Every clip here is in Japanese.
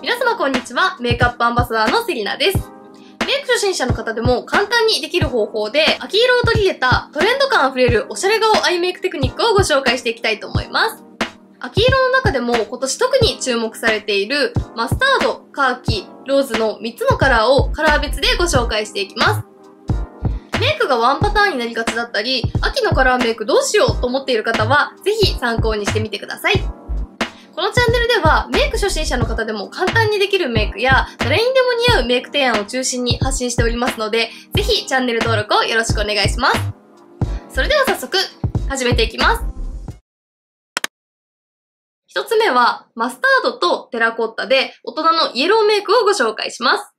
皆様こんにちは。メイクアップアンバサダーのセリナです。メイク初心者の方でも簡単にできる方法で、秋色を取り入れたトレンド感あふれるおしゃれ顔アイメイクテクニックをご紹介していきたいと思います。秋色の中でも今年特に注目されているマスタード、カーキ、ローズの3つのカラーをカラー別でご紹介していきます。メイクがワンパターンになりがちだったり、秋のカラーメイクどうしようと思っている方は、ぜひ参考にしてみてください。このチャンネルではメイク初心者の方でも簡単にできるメイクや誰にでも似合うメイク提案を中心に発信しておりますので、ぜひチャンネル登録をよろしくお願いします。それでは早速、始めていきます。一つ目は、マスタードとテラコッタで大人のイエローメイクをご紹介します。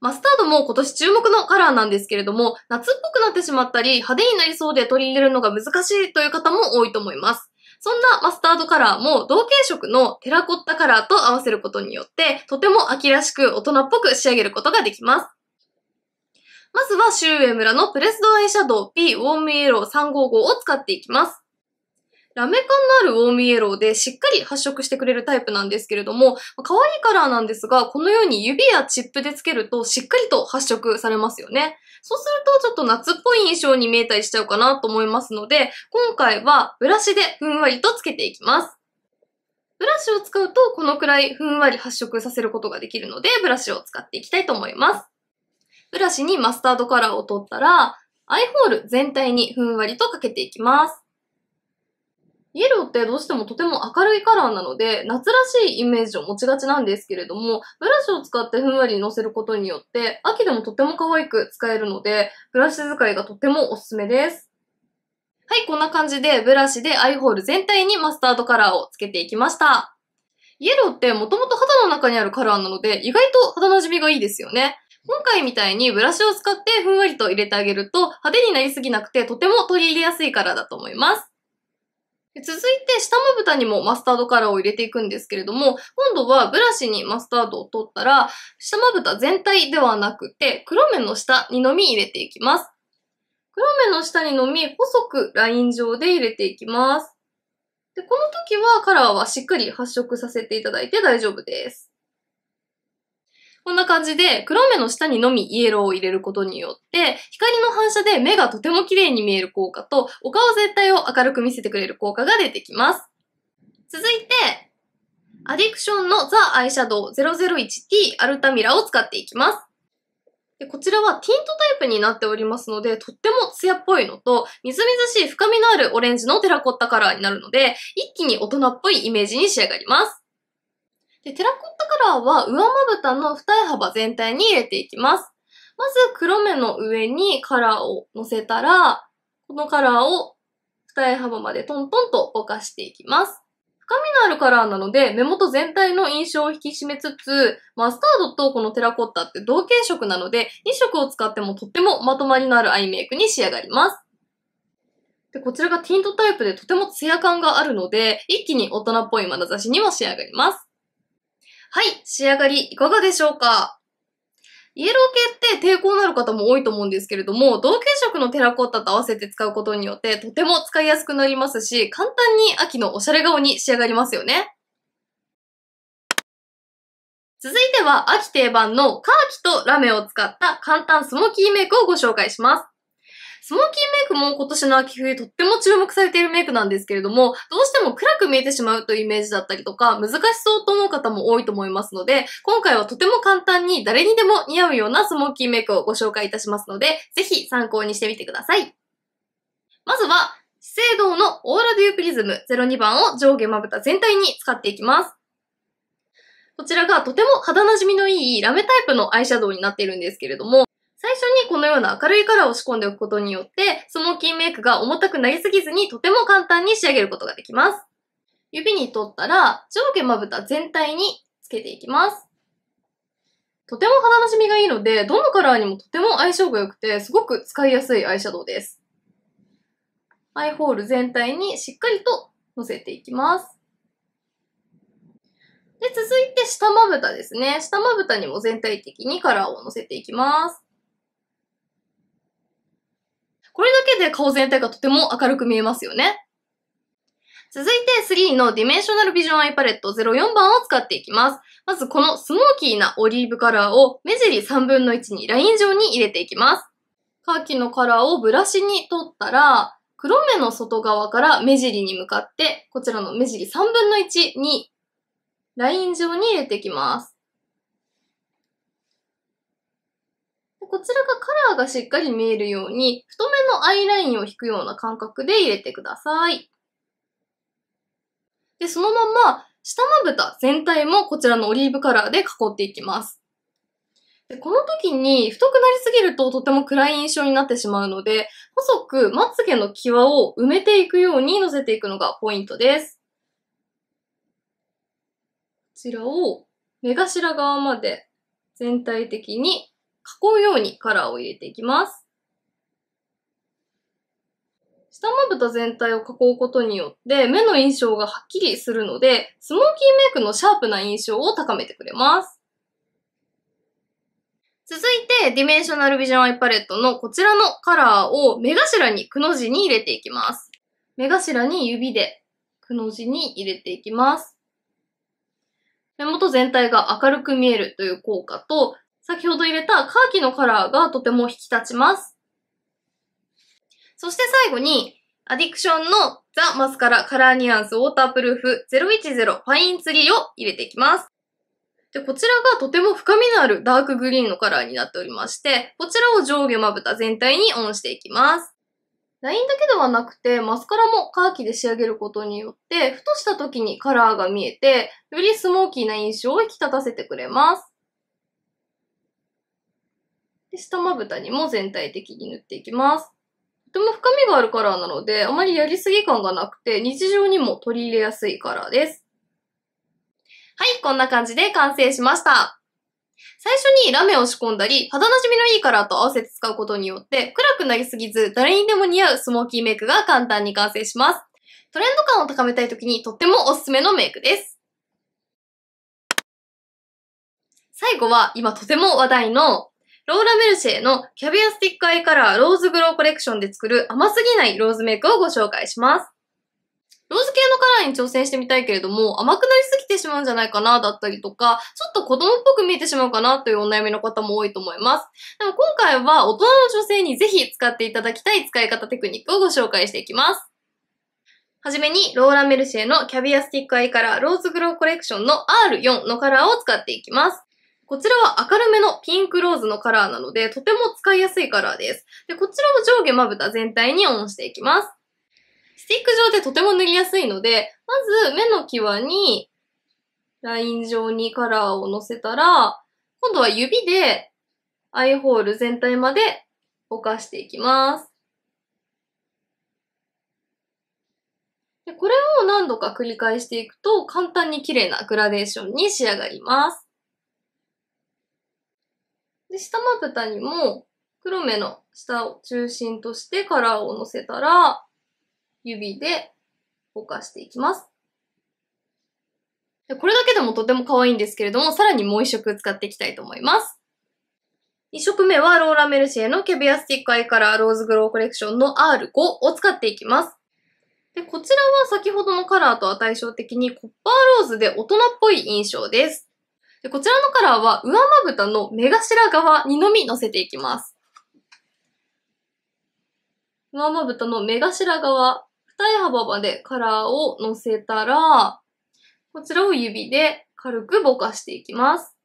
マスタードも今年注目のカラーなんですけれども、夏っぽくなってしまったり、派手になりそうで取り入れるのが難しいという方も多いと思います。そんなマスタードカラーも同系色のテラコッタカラーと合わせることによって、とても秋らしく大人っぽく仕上げることができます。まずは、シュウエムラのプレスドアイシャドウ P ウォームイエロー355を使っていきます。ラメ感のあるウォーミイエローでしっかり発色してくれるタイプなんですけれども、可愛いカラーなんですが、このように指やチップでつけるとしっかりと発色されますよね。そうするとちょっと夏っぽい印象に見えたりしちゃうかなと思いますので、今回はブラシでふんわりとつけていきます。ブラシを使うとこのくらいふんわり発色させることができるので、ブラシを使っていきたいと思います。ブラシにマスタードカラーを取ったら、アイホール全体にふんわりとかけていきます。イエローってどうしてもとても明るいカラーなので、夏らしいイメージを持ちがちなんですけれども、ブラシを使ってふんわり乗せることによって、秋でもとても可愛く使えるので、ブラシ使いがとてもおすすめです。はい、こんな感じでブラシでアイホール全体にマスタードカラーをつけていきました。イエローってもともと肌の中にあるカラーなので、意外と肌馴染みがいいですよね。今回みたいにブラシを使ってふんわりと入れてあげると、派手になりすぎなくてとても取り入れやすいカラーだと思います。続いて下まぶたにもマスタードカラーを入れていくんですけれども、今度はブラシにマスタードを取ったら、下まぶた全体ではなくて、黒目の下にのみ入れていきます。黒目の下にのみ細くライン上で入れていきます。で、この時はカラーはしっかり発色させていただいて大丈夫です。こんな感じで、黒目の下にのみイエローを入れることによって、光の反射で目がとても綺麗に見える効果と、お顔全体を明るく見せてくれる効果が出てきます。続いて、アディクションのザ・アイシャドウ 001T アルタミラを使っていきます。こちらはティントタイプになっておりますので、とってもツヤっぽいのと、みずみずしい深みのあるオレンジのテラコッタカラーになるので、一気に大人っぽいイメージに仕上がります。で、テラコッタカラーは上まぶたの二重幅全体に入れていきます。まず黒目の上にカラーを乗せたら、このカラーを二重幅までトントンとぼかしていきます。深みのあるカラーなので、目元全体の印象を引き締めつつ、マスタードとこのテラコッタって同系色なので、2色を使ってもとってもまとまりのあるアイメイクに仕上がります。で、こちらがティントタイプでとてもツヤ感があるので、一気に大人っぽい眼差しにも仕上がります。はい、仕上がりいかがでしょうかイエロー系って抵抗のある方も多いと思うんですけれども、同系色のテラコッタと合わせて使うことによってとても使いやすくなりますし、簡単に秋のおしゃれ顔に仕上がりますよね。続いては秋定番のカーキとラメを使った簡単スモーキーメイクをご紹介します。スモーキーメイクも今年の秋冬とっても注目されているメイクなんですけれども、どうしても暗く見えてしまうというイメージだったりとか、難しそうと思う方も多いと思いますので、今回はとても簡単に誰にでも似合うようなスモーキーメイクをご紹介いたしますので、ぜひ参考にしてみてください。まずは、資生堂のオーラデュープリズム02番を上下まぶた全体に使っていきます。こちらがとても肌馴染みのいいラメタイプのアイシャドウになっているんですけれども、最初にこのような明るいカラーを仕込んでおくことによって、スモーキーメイクが重たくなりすぎずにとても簡単に仕上げることができます。指に取ったら上下まぶた全体につけていきます。とても肌なじみがいいので、どのカラーにもとても相性が良くて、すごく使いやすいアイシャドウです。アイホール全体にしっかりと乗せていきます。で、続いて下まぶたですね。下まぶたにも全体的にカラーを乗せていきます。けで顔全体がとても明るく見えますよね。続いて3のディメンショナルビジョンアイパレット04番を使っていきます。まずこのスモーキーなオリーブカラーを目尻3分の1にライン状に入れていきます。カーキのカラーをブラシに取ったら、黒目の外側から目尻に向かって、こちらの目尻3分の1にライン状に入れていきます。こちらがカラーがしっかり見えるように、太めのアイラインを引くような感覚で入れてください。で、そのまま、下まぶた全体もこちらのオリーブカラーで囲っていきます。でこの時に太くなりすぎるととても暗い印象になってしまうので、細くまつげの際を埋めていくように乗せていくのがポイントです。こちらを目頭側まで全体的に囲うようにカラーを入れていきます。下まぶた全体を囲うことによって目の印象がはっきりするので、スモーキーメイクのシャープな印象を高めてくれます。続いて、ディメンショナルビジョンアイパレットのこちらのカラーを目頭にくの字に入れていきます。目頭に指でくの字に入れていきます。目元全体が明るく見えるという効果と、先ほど入れたカーキのカラーがとても引き立ちます。そして最後に、アディクションのザ・マスカラカラーニュアンスウォータープルーフ010ファインツリーを入れていきます。で、こちらがとても深みのあるダークグリーンのカラーになっておりまして、こちらを上下まぶた全体にオンしていきます。ラインだけではなくて、マスカラもカーキで仕上げることによって、ふとした時にカラーが見えて、よりスモーキーな印象を引き立たせてくれます。で、下まぶたにも全体的に塗っていきます。とても深みがあるカラーなので、あまりやりすぎ感がなくて、日常にも取り入れやすいカラーです。はい、こんな感じで完成しました。最初にラメを仕込んだり、肌馴染みのいいカラーと合わせて使うことによって、暗くなりすぎず、誰にでも似合うスモーキーメイクが簡単に完成します。トレンド感を高めたい時にとってもおすすめのメイクです。最後は、今とても話題のローラ・メルシェのキャビアスティックアイカラーローズグローコレクションで作る甘すぎないローズメイクをご紹介します。ローズ系のカラーに挑戦してみたいけれども、甘くなりすぎてしまうんじゃないかな、だったりとか、ちょっと子供っぽく見えてしまうかなというお悩みの方も多いと思います。でも今回は大人の女性にぜひ使っていただきたい使い方テクニックをご紹介していきます。はじめに、ローラ・メルシェのキャビアスティックアイカラーローズグローコレクションの R4 のカラーを使っていきます。こちらは明るめのズのカラーなので、とても使いやすいカラーです。で、こちらを上下まぶた全体にオンしていきます。スティック状でとても塗りやすいので、まず目の際にライン状にカラーを乗せたら、今度は指でアイホール全体までぼかしていきます。でこれを何度か繰り返していくと簡単に綺麗なグラデーションに仕上がります。で、下まぶたにも黒目の下を中心としてカラーをのせたら、指でぼかしていきます。でこれだけでもとても可愛いんですけれども、さらにもう一色使っていきたいと思います。一色目はローラメルシエのキャビアスティックアイカラーローズグローコレクションの R5 を使っていきます。で、こちらは先ほどのカラーとは対照的にコッパーローズで大人っぽい印象です。でこちらのカラーは上まぶたの目頭側にのみ乗せていきます。上まぶたの目頭側、二重幅までカラーを乗せたら、こちらを指で軽くぼかしていきます。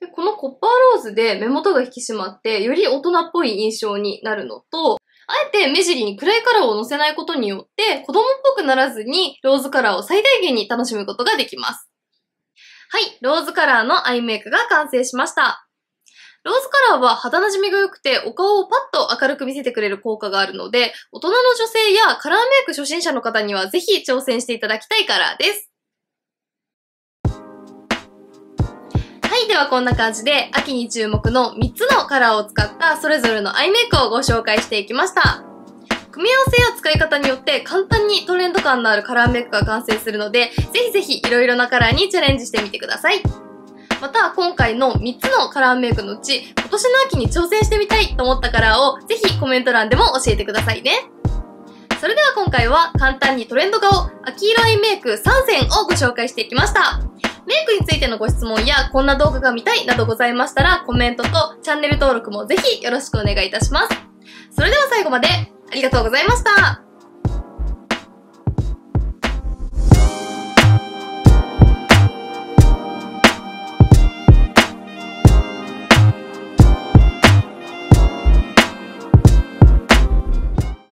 でこのコッパーローズで目元が引き締まって、より大人っぽい印象になるのと、あえて目尻に暗いカラーを乗せないことによって、子供っぽくならずにローズカラーを最大限に楽しむことができます。はい、ローズカラーのアイメイクが完成しました。ローズカラーは肌馴染みが良くて、お顔をパッと明るく見せてくれる効果があるので、大人の女性やカラーメイク初心者の方にはぜひ挑戦していただきたいカラーです。はい、ではこんな感じで、秋に注目の3つのカラーを使ったそれぞれのアイメイクをご紹介していきました。組み合わせや使い方によって簡単にトレンド感のあるカラーメイクが完成するので、ぜひぜひ色々なカラーにチャレンジしてみてください。また、今回の3つのカラーメイクのうち、今年の秋に挑戦してみたいと思ったカラーを、ぜひコメント欄でも教えてくださいね。それでは今回は簡単にトレンド顔、秋色アイメイク3選をご紹介していきました。メイクについてのご質問やこんな動画が見たいなどございましたらコメントとチャンネル登録もぜひよろしくお願いいたします。それでは最後までありがとうございました